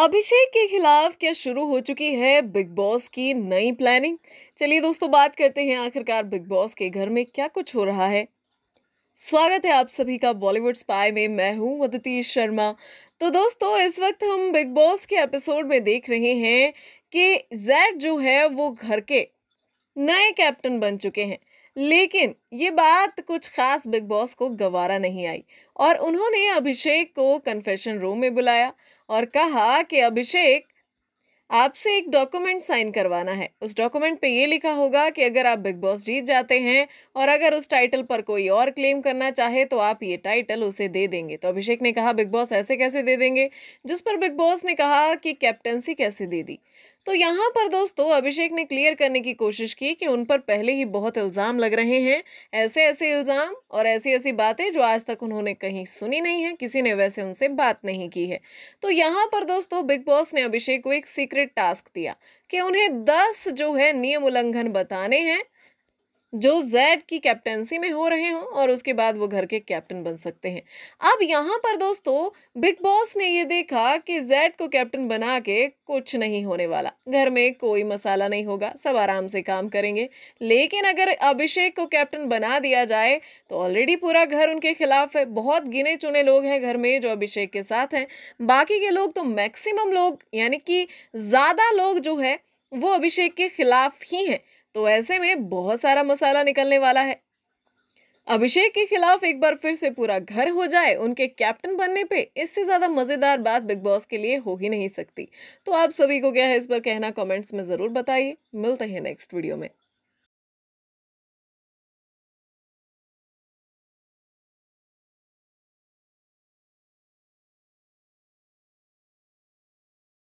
अभिषेक के खिलाफ क्या शुरू हो चुकी है बिग बॉस की नई प्लानिंग चलिए दोस्तों बात करते हैं आखिरकार बिग बॉस के घर में क्या कुछ हो रहा है स्वागत है आप सभी का बॉलीवुड स्पाई में मैं हूं मदती शर्मा तो दोस्तों इस वक्त हम बिग बॉस के एपिसोड में देख रहे हैं कि जैड जो है वो घर के नए कैप्टन बन चुके हैं लेकिन ये बात कुछ खास बिग बॉस को गवारा नहीं आई और उन्होंने अभिषेक को कन्फेशन रूम में बुलाया और कहा कि अभिषेक आपसे एक डॉक्यूमेंट साइन करवाना है उस डॉक्यूमेंट पे ये लिखा होगा कि अगर आप बिग बॉस जीत जाते हैं और अगर उस टाइटल पर कोई और क्लेम करना चाहे तो आप ये टाइटल उसे दे देंगे तो अभिषेक ने कहा बिग बॉस ऐसे कैसे दे देंगे जिस पर बिग बॉस ने कहा कि कैप्टनसी कैसे दे दी तो यहाँ पर दोस्तों अभिषेक ने क्लियर करने की कोशिश की कि उन पर पहले ही बहुत इल्ज़ाम लग रहे हैं ऐसे ऐसे इल्ज़ाम और ऐसी ऐसी बातें जो आज तक उन्होंने कहीं सुनी नहीं है किसी ने वैसे उनसे बात नहीं की है तो यहाँ पर दोस्तों बिग बॉस ने अभिषेक को एक सीक्रेट टास्क दिया कि उन्हें दस जो है नियम उल्लंघन बताने हैं जो जेड की कैप्टेंसी में हो रहे हों और उसके बाद वो घर के कैप्टन बन सकते हैं अब यहाँ पर दोस्तों बिग बॉस ने ये देखा कि जेड को कैप्टन बना के कुछ नहीं होने वाला घर में कोई मसाला नहीं होगा सब आराम से काम करेंगे लेकिन अगर अभिषेक को कैप्टन बना दिया जाए तो ऑलरेडी पूरा घर उनके खिलाफ है बहुत गिने चुने लोग हैं घर में जो अभिषेक के साथ हैं बाकी के लोग तो मैक्सिमम लोग यानी कि ज़्यादा लोग जो है वो अभिषेक के खिलाफ ही हैं तो ऐसे में बहुत सारा मसाला निकलने वाला है अभिषेक के खिलाफ एक बार फिर से पूरा घर हो जाए उनके कैप्टन बनने पे इससे ज़्यादा मज़ेदार बात बिग बॉस के लिए हो ही नहीं सकती तो आप सभी को क्या है इस पर कहना कमेंट्स में ज़रूर बताइए मिलते हैं नेक्स्ट वीडियो में